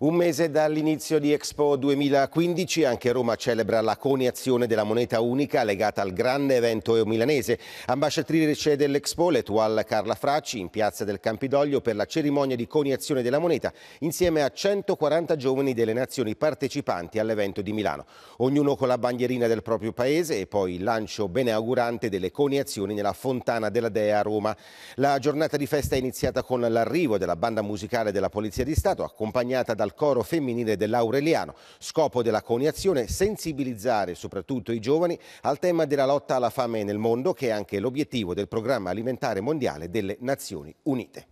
Un mese dall'inizio di Expo 2015 anche Roma celebra la coniazione della moneta unica legata al grande evento eo milanese. Ambasciatrice dell'Expo, l'Etoile Carla Fracci, in piazza del Campidoglio per la cerimonia di coniazione della moneta insieme a 140 giovani delle nazioni partecipanti all'evento di Milano. Ognuno con la bandierina del proprio paese e poi il lancio beneaugurante delle coniazioni nella Fontana della Dea a Roma. La giornata di festa è iniziata con l'arrivo della banda musicale della Polizia di Stato accompagnata da dal coro femminile dell'Aureliano. Scopo della coniazione sensibilizzare soprattutto i giovani al tema della lotta alla fame nel mondo che è anche l'obiettivo del programma alimentare mondiale delle Nazioni Unite.